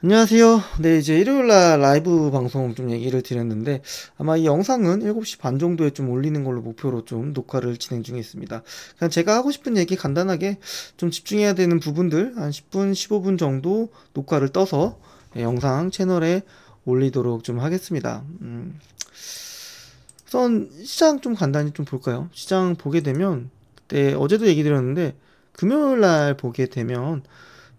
안녕하세요. 네, 이제 일요일날 라이브 방송 좀 얘기를 드렸는데, 아마 이 영상은 7시 반 정도에 좀 올리는 걸로 목표로 좀 녹화를 진행 중에 있습니다. 그냥 제가 하고 싶은 얘기 간단하게 좀 집중해야 되는 부분들, 한 10분, 15분 정도 녹화를 떠서 예, 영상 채널에 올리도록 좀 하겠습니다. 음, 우선 시장 좀 간단히 좀 볼까요? 시장 보게 되면, 그때 네, 어제도 얘기 드렸는데, 금요일날 보게 되면,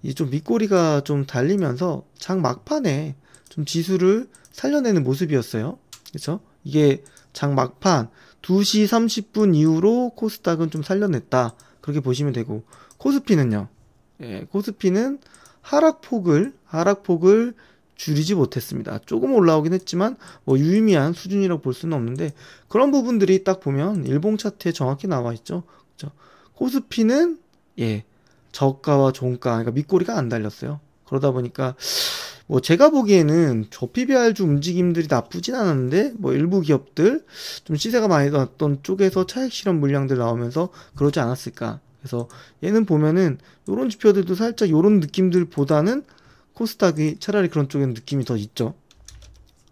이좀 밑꼬리가 좀 달리면서 장 막판에 좀 지수를 살려내는 모습이었어요. 그렇죠? 이게 장 막판 2시 30분 이후로 코스닥은 좀 살려냈다. 그렇게 보시면 되고 코스피는요. 예, 코스피는 하락폭을 하락폭을 줄이지 못했습니다. 조금 올라오긴 했지만 뭐 유의미한 수준이라고 볼 수는 없는데 그런 부분들이 딱 보면 일봉 차트에 정확히 나와 있죠. 그렇죠? 코스피는 예 저가와 종가, 그러니까 밑꼬리가 안 달렸어요. 그러다 보니까 뭐 제가 보기에는 저 PBR주 움직임들이 나쁘진 않았는데 뭐 일부 기업들 좀 시세가 많이 났던 쪽에서 차익 실험 물량들 나오면서 그러지 않았을까. 그래서 얘는 보면은 요런 지표들도 살짝 요런 느낌들보다는 코스닥이 차라리 그런 쪽에 느낌이 더 있죠.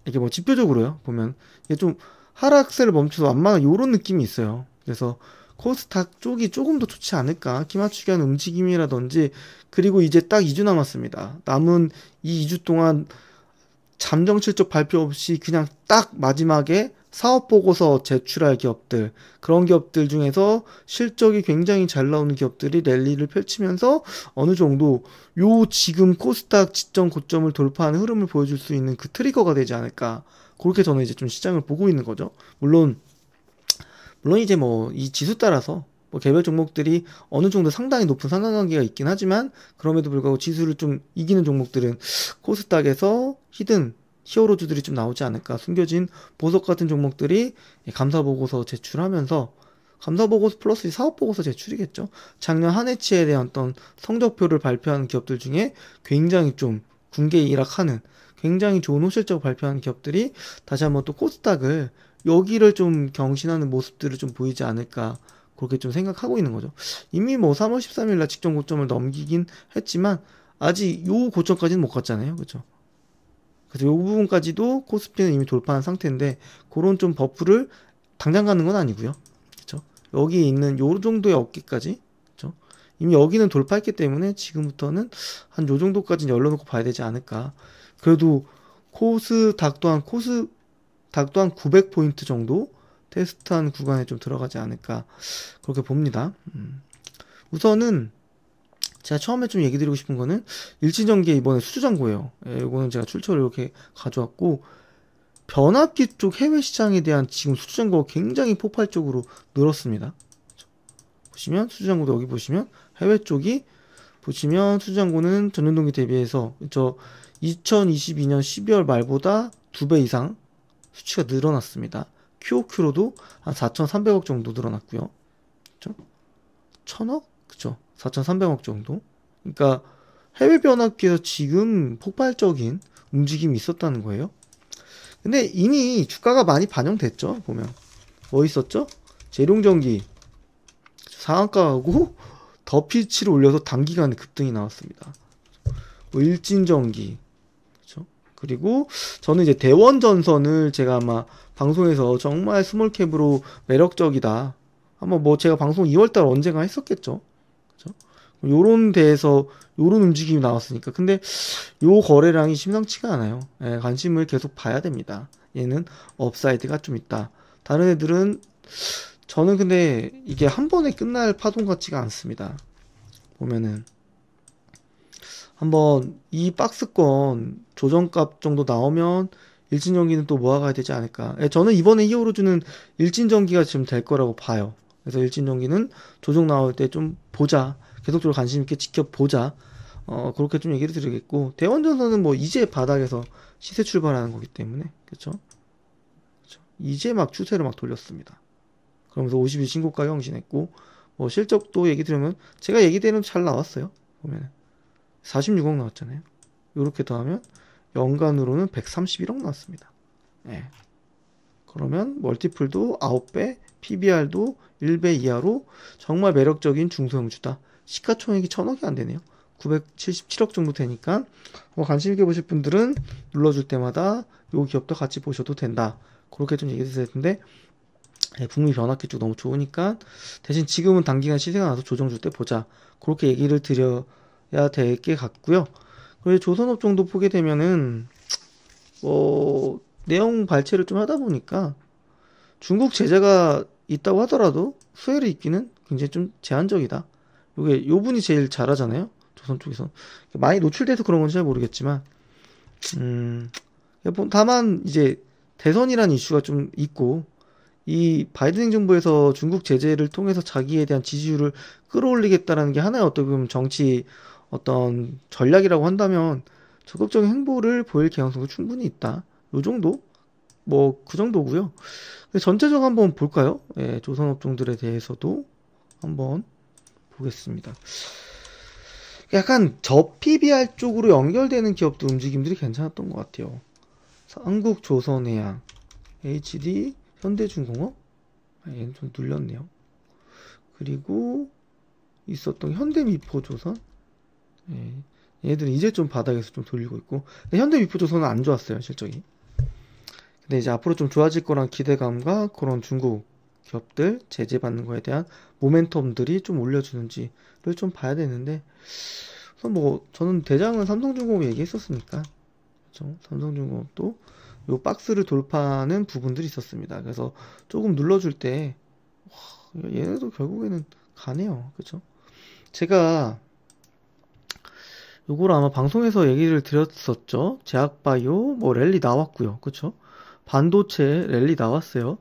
이게 뭐 지표적으로요. 보면 이게 좀 하락세를 멈춰서 완만한 요런 느낌이 있어요. 그래서 코스닥 쪽이 조금 더 좋지 않을까 기맞추기한 움직임이라든지 그리고 이제 딱 2주 남았습니다 남은 이 2주 동안 잠정 실적 발표 없이 그냥 딱 마지막에 사업 보고서 제출할 기업들 그런 기업들 중에서 실적이 굉장히 잘 나오는 기업들이 랠리를 펼치면서 어느 정도 요 지금 코스닥 지점 고점을 돌파하는 흐름을 보여줄 수 있는 그 트리거가 되지 않을까 그렇게 저는 이제 좀 시장을 보고 있는 거죠 물론 물론 이제 뭐 이 지수 따라서 뭐 개별 종목들이 어느 정도 상당히 높은 상관관계가 있긴 하지만 그럼에도 불구하고 지수를 좀 이기는 종목들은 코스닥에서 히든 히어로즈들이 좀 나오지 않을까 숨겨진 보석 같은 종목들이 예, 감사 보고서 제출하면서 감사 보고서 플러스 사업 보고서 제출이겠죠. 작년 한 해치에 대한 어떤 성적표를 발표한 기업들 중에 굉장히 좀 군계 이락하는 굉장히 좋은 호실적을 발표한 기업들이 다시 한번 또 코스닥을 여기를 좀 경신하는 모습들을 좀 보이지 않을까 그렇게 좀 생각하고 있는 거죠. 이미 뭐 3월 13일 날 직전 고점을 넘기긴 했지만 아직 요 고점까지는 못 갔잖아요. 그렇죠? 그래서 요 부분까지도 코스피는 이미 돌파한 상태인데 그런 좀 버프를 당장 가는 건 아니고요. 그렇죠? 여기 에 있는 요 정도의 어깨까지 그렇죠? 이미 여기는 돌파했기 때문에 지금부터는 한 요 정도까지는 열려놓고 봐야 되지 않을까. 그래도 코스닥 또한 코스 각도 한 900포인트 정도 테스트한 구간에 좀 들어가지 않을까 그렇게 봅니다. 음. 우선은 제가 처음에 좀 얘기 드리고 싶은 거는 일진전기의 이번에 수주장고예요 예, 이거는 제가 출처를 이렇게 가져왔고 변압기 쪽 해외 시장에 대한 지금 수주장고가 굉장히 폭발적으로 늘었습니다. 보시면 수주장고도 여기 보시면 해외 쪽이 보시면 수주장고는 전년동기 대비해서 저 2022년 12월 말보다 두 배 이상 수치가 늘어났습니다. QOQ로도 한 4,300억 정도 늘어났고요. 그죠? 1,000억? 그죠? 4,300억 정도. 그러니까 해외 변압기에서 지금 폭발적인 움직임이 있었다는 거예요. 근데 이미 주가가 많이 반영됐죠. 보면 뭐 있었죠? 재룡전기 상한가하고 더피치를 올려서 단기간에 급등이 나왔습니다. 뭐 일진전기 그리고 저는 이제 대원 전선을 제가 아마 방송에서 정말 스몰캡으로 매력적이다. 한번 뭐 제가 방송 2월달 언젠가 했었겠죠. 죠 요런 데에서 요런 움직임이 나왔으니까. 근데 요 거래량이 심상치가 않아요. 예, 관심을 계속 봐야 됩니다. 얘는 업사이드가 좀 있다. 다른 애들은 저는 근데 이게 한 번에 끝날 파동 같지가 않습니다. 보면은 한번 이 박스권 조정값 정도 나오면 일진전기는 또 모아가야 되지 않을까. 예, 저는 이번에 히어로즈는 일진전기가 지금 될 거라고 봐요. 그래서 일진전기는 조정 나올 때 좀 보자. 계속적으로 관심 있게 지켜보자. 어, 그렇게 좀 얘기를 드리겠고, 대원전선은 뭐 이제 바닥에서 시세 출발하는 거기 때문에, 그쵸? 그쵸? 이제 막 추세를 막 돌렸습니다. 그러면서 5 0일 신고가 형신했고뭐 실적도 얘기 들으면, 제가 얘기되는 잘 나왔어요. 보면은. 46억 나왔잖아요. 이렇게 더하면 연간으로는 131억 나왔습니다. 예. 그러면 멀티플도 9배, PBR도 1배 이하로 정말 매력적인 중소형주다. 시가총액이 1000억이 안 되네요. 977억 정도 되니까 뭐 관심 있게 보실 분들은 눌러줄 때마다 요 기업도 같이 보셔도 된다. 그렇게 좀 얘기해 주 드릴 텐데 예, 북미 변화기 쪽 너무 좋으니까 대신 지금은 단기간 시세가 나서 조정 줄 때 보자. 그렇게 얘기를 드려 야될게 같고요. 그리고 조선업 종도 보게 되면은 뭐 내용 발췌를 좀 하다 보니까 중국 제재가 있다고 하더라도 수혜를 입기는 굉장히 좀 제한적이다. 요게 요 분이 제일 잘하잖아요. 조선 쪽에서 많이 노출돼서 그런 건지잘 모르겠지만 음 뭐 다만 이제 대선이란 이슈가 좀 있고 이 바이든 행정부에서 중국 제재를 통해서 자기에 대한 지지율을 끌어올리겠다라는 게 하나의 어떻게 보면 정치 어떤 전략이라고 한다면 적극적인 행보를 보일 개연성도 충분히 있다. 요 정도? 뭐 그 정도고요. 전체적으로 한번 볼까요? 예, 조선 업종들에 대해서도 한번 보겠습니다. 약간 저 PBR 쪽으로 연결되는 기업들 움직임들이 괜찮았던 것 같아요. 한국 조선해양, HD, 현대중공업, 아, 얘는 좀 눌렸네요. 그리고 있었던 현대미포조선, 예. 얘들은 이제 좀 바닥에서 좀 돌리고 있고 현대 위포조선은 안 좋았어요 실적이 근데 이제 앞으로 좀 좋아질 거란 기대감과 그런 중국 기업들 제재받는 거에 대한 모멘텀들이 좀 올려주는지를 좀 봐야 되는데 그래뭐 저는 대장은 삼성중공업 얘기했었으니까 그렇죠? 삼성중공업도 요 박스를 돌파하는 부분들이 있었습니다 그래서 조금 눌러줄 때 와, 얘네도 결국에는 가네요 그렇죠 제가 요거를 아마 방송에서 얘기를 드렸었죠. 제약바이오, 뭐 랠리 나왔고요. 그쵸? 반도체 랠리 나왔어요.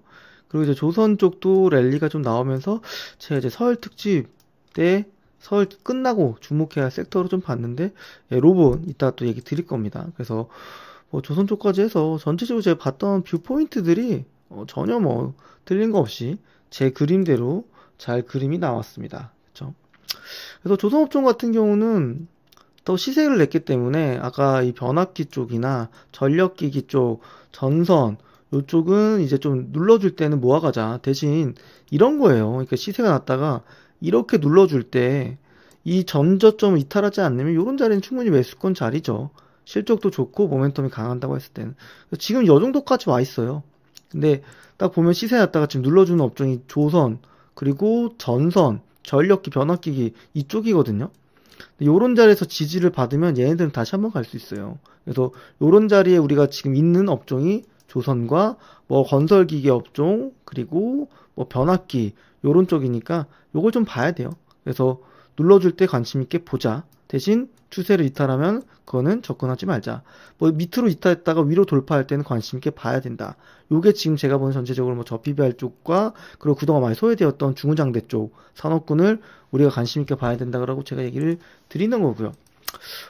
그리고 이제 조선 쪽도 랠리가 좀 나오면서 제가 이제 서 특집 때 서울 끝나고 주목해야 할 섹터로 좀 봤는데 예, 로봇 이따 또 얘기 드릴 겁니다. 그래서 뭐 조선 쪽까지 해서 전체적으로 제가 봤던 뷰 포인트들이 어, 전혀 뭐 틀린 거 없이 제 그림대로 잘 그림이 나왔습니다. 그렇 그래서 조선업종 같은 경우는 또 시세를 냈기 때문에 아까 이 변압기 쪽이나 전력기기 쪽, 전선, 요쪽은 이제 좀 눌러줄 때는 모아가자. 대신 이런 거예요. 그러니까 시세가 났다가 이렇게 눌러줄 때 이 전저점 이탈하지 않으면 이런 자리는 충분히 매수권 자리죠. 실적도 좋고 모멘텀이 강한다고 했을 때는 지금 요 정도까지 와 있어요. 근데 딱 보면 시세 났다가 지금 눌러주는 업종이 조선 그리고 전선 전력기 변압기기 이쪽이거든요. 요런 자리에서 지지를 받으면 얘네들은 다시 한번 갈 수 있어요. 그래서 요런 자리에 우리가 지금 있는 업종이 조선과 뭐 건설기계 업종 그리고 뭐 변압기 요런 쪽이니까 요걸 좀 봐야 돼요. 그래서 눌러줄 때 관심 있게 보자. 대신 추세를 이탈하면 그거는 접근하지 말자. 뭐 밑으로 이탈했다가 위로 돌파할 때는 관심 있게 봐야 된다. 요게 지금 제가 본 전체적으로 뭐 저PBR 쪽과 그리고 그동안 많이 소외되었던 중후장대 쪽 산업군을 우리가 관심 있게 봐야 된다라고 제가 얘기를 드리는 거고요.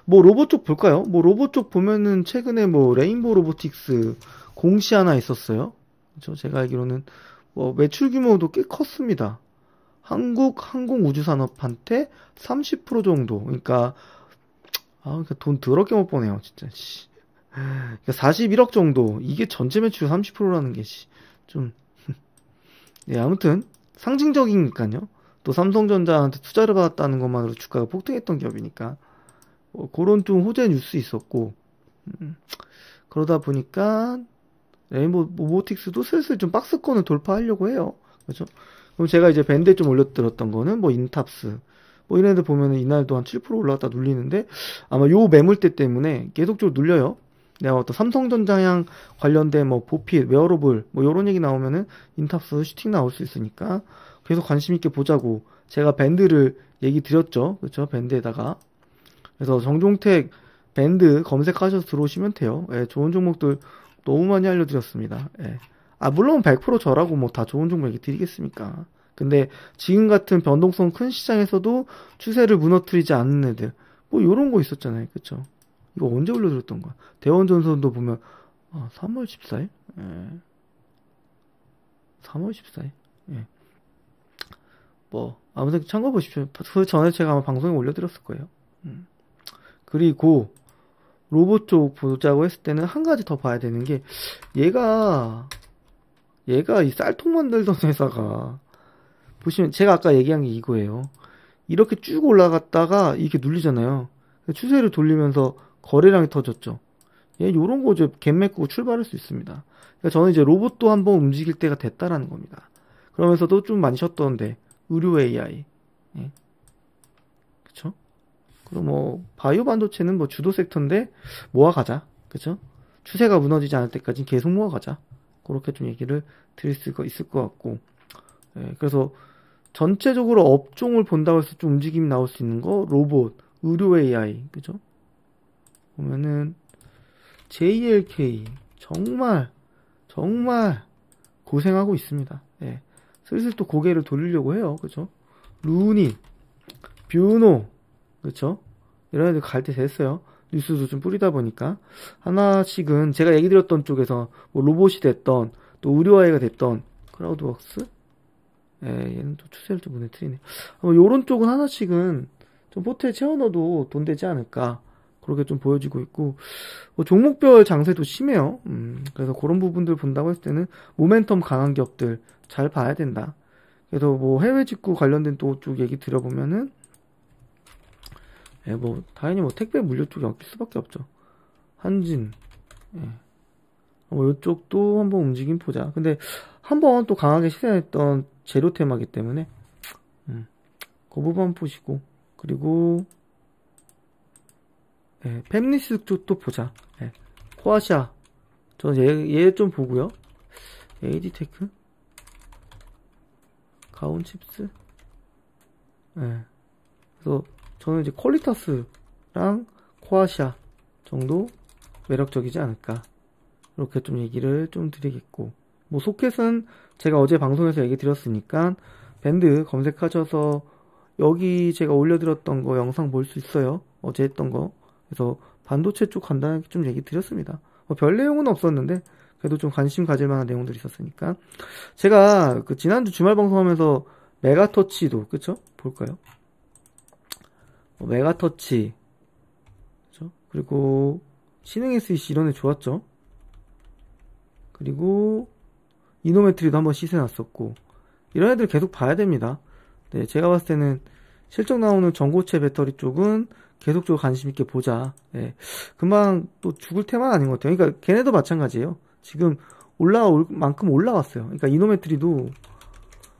뭐 로봇 쪽 볼까요? 뭐 로봇 쪽 보면은 최근에 뭐 레인보우 로보틱스 공시 하나 있었어요. 저 그렇죠? 제가 알기로는 뭐 매출 규모도 꽤 컸습니다. 한국 항공우주산업한테 30% 정도, 그러니까 아, 그러니까 돈 더럽게 못 버네요, 진짜. 씨. 그러니까 41억 정도. 이게 전체 매출 30%라는 게 씨. 좀 네, 아무튼 상징적이니까요. 또 삼성전자한테 투자를 받았다는 것만으로 주가가 폭등했던 기업이니까 뭐 그런 좀 호재 뉴스 있었고 음, 그러다 보니까 레인보 모보틱스도 슬슬 좀 박스권을 돌파하려고 해요. 그죠 그럼 제가 이제 밴드에 좀 올려드렸던 거는 뭐 인탑스, 뭐 이런 애들 보면은 이날도 한 7% 올라갔다 눌리는데 아마 요 매물대 때문에 계속적으로 눌려요. 내가 네, 어떤 삼성전자향 관련된 뭐 보핏, 웨어러블 뭐 요런 얘기 나오면은 인탑스 슈팅 나올 수 있으니까 계속 관심 있게 보자고 제가 밴드를 얘기 드렸죠. 그렇죠? 밴드에다가 그래서 정종택 밴드 검색하셔서 들어오시면 돼요. 예, 좋은 종목들 너무 많이 알려드렸습니다. 예. 아 물론 100% 저라고 뭐 다 좋은 종목 얘기 드리겠습니까? 근데 지금 같은 변동성 큰 시장에서도 추세를 무너뜨리지 않는 애들 뭐 요런 거 있었잖아요 그쵸 이거 언제 올려드렸던 거야 대원전선도 보면 아 3월 14일 예. 3월 14일 예. 뭐 아무튼 참고 보십시오 그 전에 제가 아마 방송에 올려드렸을 거예요 음. 그리고 로봇 쪽 보자고 했을 때는 한 가지 더 봐야 되는 게 얘가 얘가 이 쌀통 만들던 회사가 보시면 제가 아까 얘기한 게 이거예요. 이렇게 쭉 올라갔다가 이렇게 눌리잖아요. 추세를 돌리면서 거래량이 터졌죠. 예, 요런 거 이제 갭 메꾸고 출발할 수 있습니다. 그러니까 저는 이제 로봇도 한번 움직일 때가 됐다라는 겁니다. 그러면서도 좀 많이 쉬었던데 의료 AI. 예. 그쵸? 그럼 뭐 바이오 반도체는 뭐 주도 섹터인데 모아가자. 그쵸? 추세가 무너지지 않을 때까지 계속 모아가자. 그렇게 좀 얘기를 드릴 수가 있을 것 같고. 예, 그래서 전체적으로 업종을 본다고 해서 좀 움직임이 나올 수 있는 거 로봇, 의료 AI 그죠? 보면은 JLK 정말 정말 고생하고 있습니다. 예. 슬슬 또 고개를 돌리려고 해요. 그죠? 루니, 뷰노, 그쵸? 이런 애들 갈 때 됐어요. 뉴스도 좀 뿌리다 보니까. 하나씩은 제가 얘기 드렸던 쪽에서 뭐 로봇이 됐던, 또의료 a i 가 됐던, 크라우드웍스? 예, 얘는 또 추세를 또 문에 트이네. 요런 쪽은 하나씩은 좀 포트에 채워넣어도 돈 되지 않을까. 그렇게 좀 보여지고 있고, 뭐 종목별 장세도 심해요. 음, 그래서 그런 부분들 본다고 했을 때는 모멘텀 강한 기업들 잘 봐야 된다. 그래서 뭐 해외 직구 관련된 또 쪽 얘기 들어보면은, 예, 뭐, 당연히 뭐 택배 물류 쪽이 엮일 수밖에 없죠. 한진, 예. 뭐 요쪽도 한번 움직임 보자. 근데 한번 또 강하게 시세했던 제로 테마기 때문에 음, 거부반 그 보시고 그리고 예, 팸리스 쪽도 보자 예, 코아샤 저는 얘 좀 보고요 에이디 테크 가온 칩스 예. 그래서 저는 이제 퀄리타스랑 코아샤 정도 매력적이지 않을까 이렇게 좀 얘기를 좀 드리겠고 뭐 소켓은 제가 어제 방송에서 얘기 드렸으니까 밴드 검색하셔서 여기 제가 올려드렸던 거 영상 볼 수 있어요. 어제 했던 거. 그래서 반도체 쪽 간단하게 좀 얘기 드렸습니다. 뭐 별 내용은 없었는데 그래도 좀 관심 가질 만한 내용들이 있었으니까 제가 그 지난주 주말 방송하면서 메가터치도 그쵸? 볼까요? 어, 메가터치 그쵸? 그리고 신흥 SEC 이런 애 좋았죠? 그리고 이노메트리도 한번 시세놨었고 이런 애들 계속 봐야 됩니다. 네, 제가 봤을 때는 실적 나오는 전고체 배터리 쪽은 계속적으로 관심 있게 보자. 네, 금방 또 죽을 테만 아닌 것 같아요. 그러니까 걔네도 마찬가지예요. 지금 올라올 만큼 올라왔어요. 그러니까 이노메트리도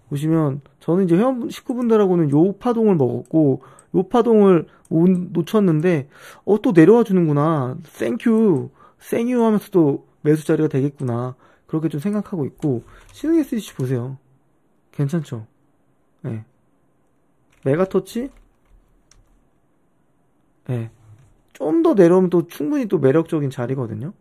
보시면 저는 이제 회원 1 9분들하고는요 파동을 먹었고 요 파동을 놓쳤는데 어 또 내려와 주는구나. 땡큐. 쌩유 하면서도 매수 자리가 되겠구나. 그렇게 좀 생각하고 있고 신흥 SEC 보세요. 괜찮죠? 네. 메가터치? 네. 예. 좀 더 내려오면 또 충분히 또 매력적인 자리거든요.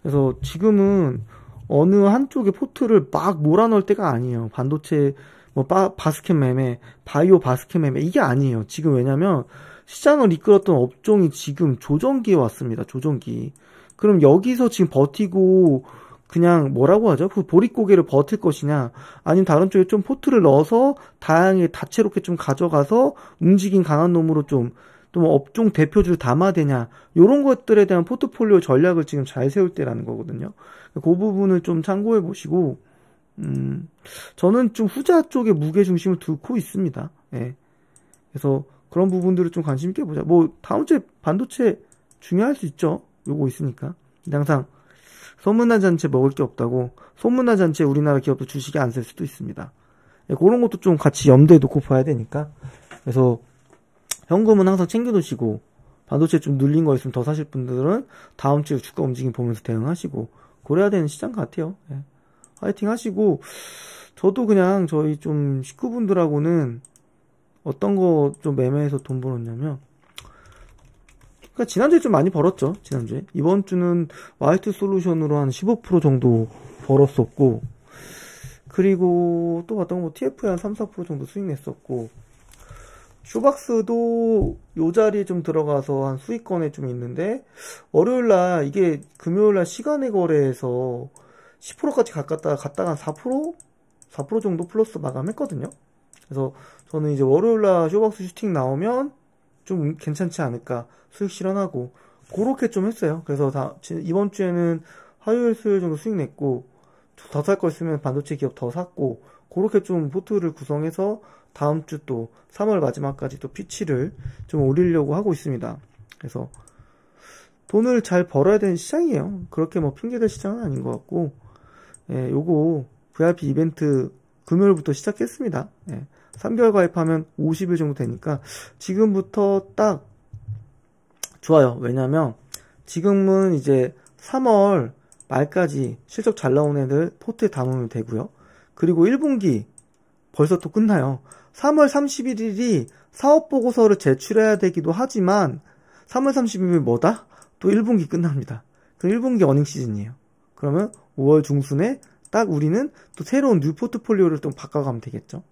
그래서 지금은 어느 한쪽의 포트를 막 몰아넣을 때가 아니에요. 반도체, 뭐, 바, 바스켓 매매, 바이오 바스켓 매매, 이게 아니에요. 지금 왜냐면 시장을 이끌었던 업종이 지금 조정기에 왔습니다. 조정기. 그럼 여기서 지금 버티고 그냥 뭐라고 하죠? 그 보릿고개를 버틸 것이냐, 아니면 다른 쪽에 좀 포트를 넣어서 다양하게 다채롭게 좀 가져가서 움직인 강한 놈으로 좀, 좀 업종 대표주를 담아야 되냐, 요런 것들에 대한 포트폴리오 전략을 지금 잘 세울 때라는 거거든요. 그러니까 그 부분을 좀 참고해 보시고, 음, 저는 좀 후자 쪽에 무게 중심을 두고 있습니다. 예. 그래서 그런 부분들을 좀 관심 있게 보자. 뭐, 다음 주에 반도체 중요할 수 있죠. 요거 있으니까. 항상 소문난 잔치에 먹을 게 없다고 소문난 잔치에 우리나라 기업도 주식에안 쓸 수도 있습니다. 예, 그런 것도 좀 같이 염두에 놓고 봐야 되니까 그래서 현금은 항상 챙겨두시고 반도체 좀 눌린 거 있으면 더 사실 분들은 다음 주에 주가 움직임 보면서 대응하시고 그래야 되는 시장 같아요. 예. 화이팅 하시고 저도 그냥 저희 좀 식구분들하고는 어떤 거 좀 매매해서 돈 벌었냐면 그러니까 지난주에 좀 많이 벌었죠. 지난주에. 이번 주는 와이트 솔루션으로 한 15% 정도 벌었었고 그리고 또 봤던 거 TF에 뭐 한 3, 4% 정도 수익 냈었고 쇼박스도 요 자리에 좀 들어가서 한 수익권에 좀 있는데 월요일 날 이게 금요일 날 시간의 거래에서 10%까지 갔다가 갔다가 4%? 4% 정도 플러스 마감했거든요. 그래서 저는 이제 월요일 날 쇼박스 슈팅 나오면 좀 괜찮지 않을까 수익 실현하고 그렇게 좀 했어요. 그래서 다 이번 주에는 화요일 수요일 정도 수익 냈고 더 살 거 있으면 반도체 기업 더 샀고 그렇게 좀 포트를 구성해서 다음 주 또 3월 마지막까지 또 피치를 좀 올리려고 하고 있습니다. 그래서 돈을 잘 벌어야 되는 시장이에요. 그렇게 뭐 핑계될 시장은 아닌 것 같고 예, 요거 VIP 이벤트 금요일부터 시작했습니다. 예, 3개월 가입하면 50일 정도 되니까 지금부터 딱 좋아요. 왜냐면 지금은 이제 3월 말까지 실적 잘 나온 애들 포트에 담으면 되고요. 그리고 1분기 벌써 또 끝나요. 3월 31일이 사업 보고서를 제출해야 되기도 하지만 3월 31일 뭐다? 또 1분기 끝납니다. 그럼 1분기 어닝 시즌이에요. 그러면 5월 중순에 딱 우리는 또 새로운 뉴 포트폴리오를 또 바꿔가면 되겠죠.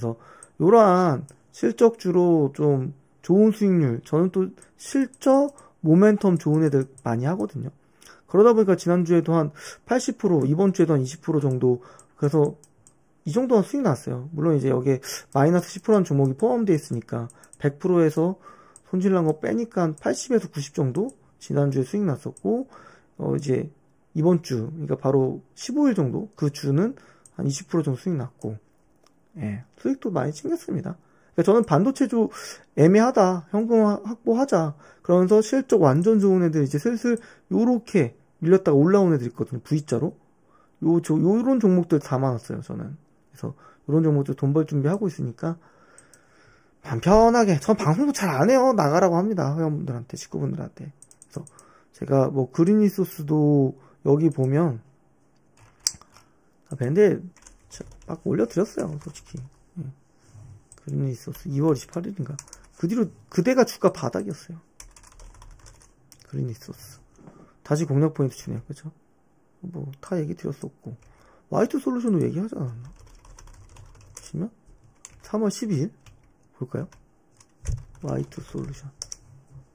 그래서 이러한 실적주로 좀 좋은 수익률, 저는 또 실적 모멘텀 좋은 애들 많이 하거든요. 그러다 보니까 지난주에도 한 80%, 이번 주에도 한 20% 정도, 그래서 이 정도는 수익 났어요. 물론 이제 여기에 마이너스 10%라는 종목이 포함되어 있으니까 100%에서 손질난 거 빼니까 한 80에서 90 정도 지난주에 수익 났었고, 어 이제 이번 주, 그러니까 바로 15일 정도 그 주는 한 20% 정도 수익 났고, 예, 수익도 많이 챙겼습니다. 그러니까 저는 반도체주 애매하다, 현금 확보하자. 그러면서 실적 완전 좋은 애들 이제 슬슬 요렇게 밀렸다가 올라온 애들 있거든요. V자로. 요, 저, 요런 종목들 담아놨어요, 저는. 그래서 요런 종목들 돈 벌 준비하고 있으니까 마음 편하게. 전 방송도 잘 안 해요. 나가라고 합니다. 회원분들한테, 직구분들한테 그래서 제가 뭐 그린리소스도 여기 보면 아, 근데 아까 올려드렸어요, 솔직히. 예. 그런 일이 있었어. 2월 28일인가. 그 뒤로, 그대가 주가 바닥이었어요. 그런 일이 있었어. 다시 공략 포인트 주네요, 그죠? 뭐, 다 얘기 드렸었고. 와이트 솔루션도 얘기하지 않았나? 보시면, 3월 12일. 볼까요? 와이트 솔루션.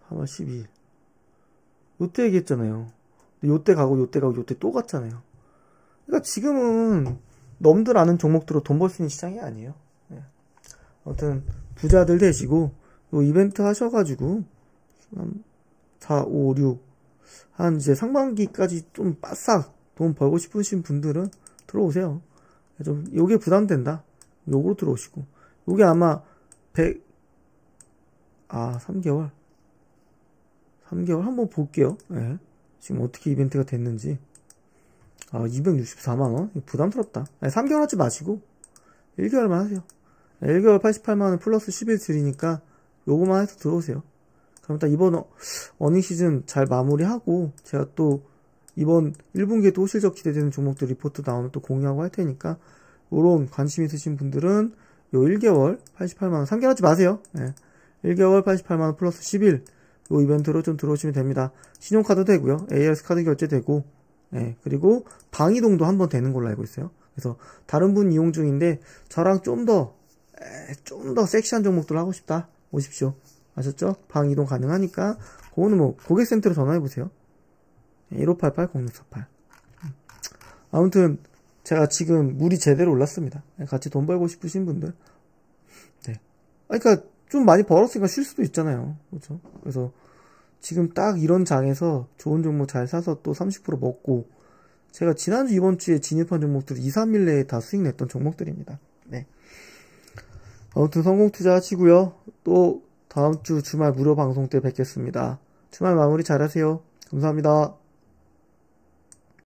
3월 12일. 요때 얘기했잖아요. 요때 가고 요때 가고 요때 또 갔잖아요. 그러니까 지금은 넘들 아는 종목들로 돈 벌 수 있는 시장이 아니에요. 예. 아무튼 부자들 되시고 요 이벤트 하셔가지고 4, 5, 6한 이제 상반기까지 좀바싹돈 벌고 싶으신 분들은 들어오세요. 예, 좀 요게 부담된다. 요거로 들어오시고 요게 아마 100 아, 3개월 3개월 한번 볼게요. 네. 지금 어떻게 이벤트가 됐는지. 아, 264만원? 부담스럽다. 아니, 3개월 하지 마시고, 1개월만 하세요. 1개월 88만원 플러스 1 1드리니까 요거만 해서 들어오세요. 그럼 일단 이번 어, 어닝 시즌 잘 마무리하고, 제가 또, 이번 1분기에 또 실적 기대되는 종목들 리포트 나오면 또 공유하고 할 테니까, 요런 관심 있으신 분들은, 요 1개월 88만원, 3개월 하지 마세요. 네. 예. 1개월 88만원 플러스 11, 요 이벤트로 좀 들어오시면 됩니다. 신용카드 되고요. AS 카드 결제 되고, 예, 그리고 방이동도 한 번 되는 걸로 알고 있어요. 그래서 다른 분 이용 중인데 저랑 좀 더 좀 더 섹시한 종목들 하고 싶다 오십시오 아셨죠? 방 이동 가능하니까 그거는 뭐 고객센터로 전화해 보세요. 1588-0648 예, 아무튼 제가 지금 물이 제대로 올랐습니다. 예, 같이 돈 벌고 싶으신 분들 네, 그러니까 좀 많이 벌었으니까 쉴 수도 있잖아요. 그렇죠? 그래서 지금 딱 이런 장에서 좋은 종목 잘 사서 또 30% 먹고 제가 지난주 이번 주에 진입한 종목들 2, 3일 내에 다 수익 냈던 종목들입니다. 네. 아무튼 성공 투자 하시고요. 또 다음 주 주말 무료 방송 때 뵙겠습니다. 주말 마무리 잘하세요. 감사합니다.